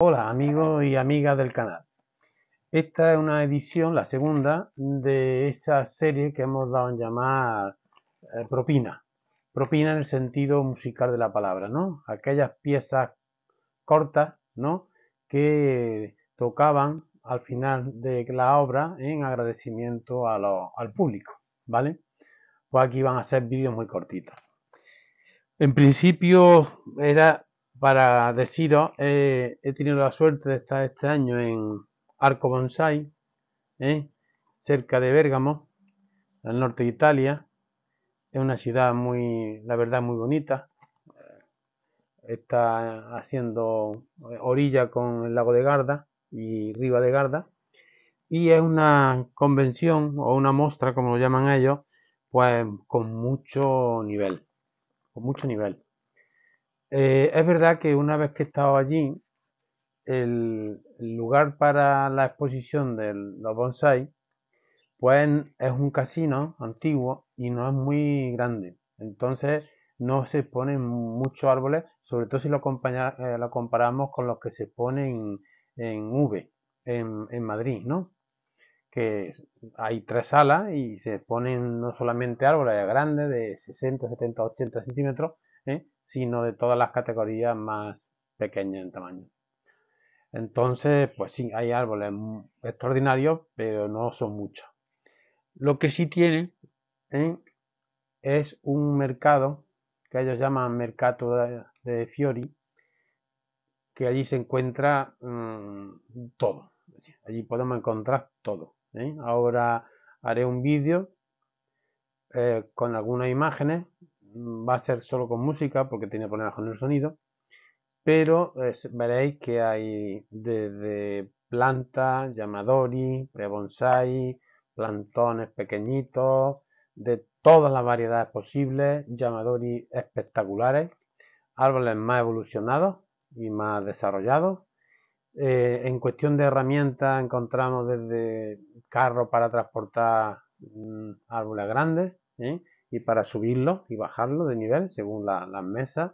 Hola amigos y amigas del canal. Esta es una edición, la segunda, de esa serie que hemos dado en llamar eh, propina. Propina en el sentido musical de la palabra, ¿no? Aquellas piezas cortas, ¿no? Que tocaban al final de la obra en agradecimiento al público, ¿vale? Pues aquí van a ser vídeos muy cortitos. En principio era para deciros, eh, he tenido la suerte de estar este año en Arco Bonsai, ¿eh? cerca de Bérgamo, al norte de Italia. Es una ciudad muy, la verdad, muy bonita. Está haciendo eh, orilla con el lago de Garda y Riva de Garda. Y es una convención o una muestra, como lo llaman ellos, pues con mucho nivel. Con mucho nivel eh, es verdad que una vez que he estado allí, el, lugar para la exposición de los bonsai, pues es un casino antiguo y no es muy grande. Entonces no se ponen muchos árboles, sobre todo si lo, eh, lo comparamos con los que se ponen en, V, en, Madrid, ¿no? que hay tres salas y se ponen no solamente árboles grandes de 60, 70, 80 centímetros, ¿eh? sino de todas las categorías más pequeñas en tamaño. Entonces, pues sí, hay árboles extraordinarios, pero no son muchos. Lo que sí tiene ¿eh? es un mercado que ellos llaman Mercato de, Fiori, que allí se encuentra mm, todo. Allí podemos encontrar todo. ¿eh? Ahora haré un vídeo eh, con algunas imágenes va a ser solo con música porque tiene problemas con el sonido, pero veréis que hay desde plantas, llamadori, prebonsai, plantones pequeñitos, de todas las variedades posibles, llamadori espectaculares, árboles más evolucionados y más desarrollados. Eh, en cuestión de herramientas encontramos desde carros para transportar mm, árboles grandes, ¿eh? y para subirlo y bajarlo de nivel según las mesas.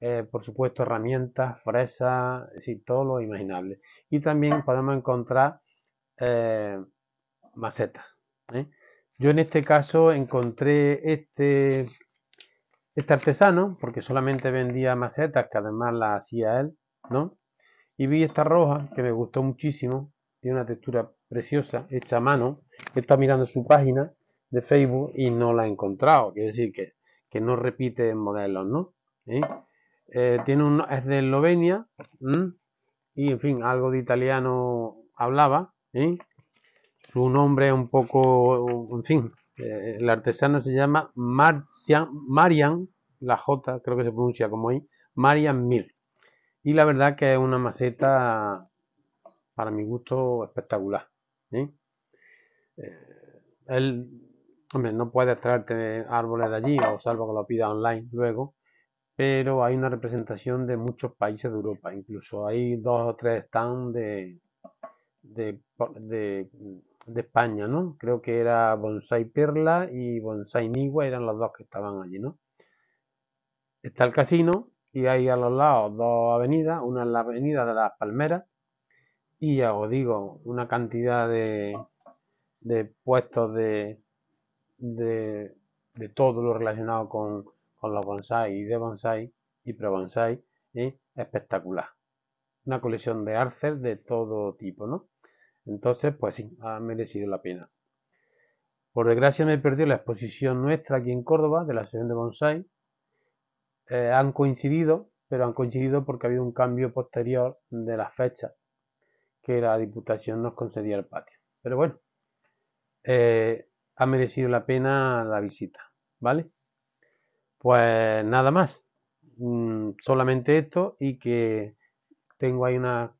Eh, por supuesto, herramientas, fresas, y todo lo imaginable. Y también podemos encontrar eh, macetas. ¿eh? Yo en este caso encontré este, este artesano, porque solamente vendía macetas, que además las hacía él, ¿no? Y vi esta roja, que me gustó muchísimo, tiene una textura preciosa, hecha a mano. He mirando su página de Facebook y no la he encontrado. Quiere decir que, no repite modelos, ¿no? Eh, tiene un, es de Eslovenia y, en fin, algo de italiano hablaba. Su nombre es un poco, en fin, eh, el artesano se llama Marcian, Marian, la J creo que se pronuncia como ahí, Marian Mil Y la verdad que es una maceta, para mi gusto, espectacular. El, eh, Hombre, no puedes traerte árboles de allí, o salvo que lo pidas online luego, pero hay una representación de muchos países de Europa. Incluso hay dos o tres stands de, España, ¿no? Creo que era Bonsai Perla y Bonsai Nigua, eran los dos que estaban allí, ¿no? Está el casino y hay a los lados dos avenidas, una es la avenida de las Palmeras y ya os digo, una cantidad de, de puestos de, de, todo lo relacionado con, con, los bonsai y de bonsai y pro espectacular. Una colección de arces de todo tipo, Entonces, pues sí, ha merecido la pena. Por desgracia me he perdido la exposición nuestra aquí en Córdoba de la sesión de bonsai. Eh, han coincidido, pero han coincidido porque ha habido un cambio posterior de la fecha que la Diputación nos concedía el patio. Pero bueno, eh, ha merecido la pena la visita, ¿vale? Pues nada más, mm, solamente esto y que tengo ahí una,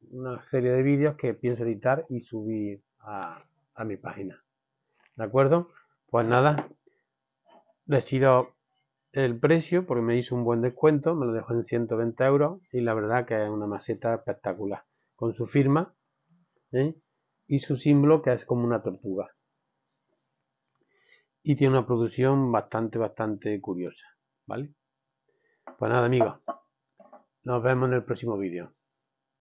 serie de vídeos que pienso editar y subir a, mi página, ¿de acuerdo? Pues nada, decido el precio porque me hizo un buen descuento, me lo dejó en 120 euros y la verdad que es una maceta espectacular, con su firma ¿eh? y su símbolo que es como una tortuga y tiene una producción bastante, bastante curiosa, ¿vale? Pues nada, amigos, nos vemos en el próximo vídeo.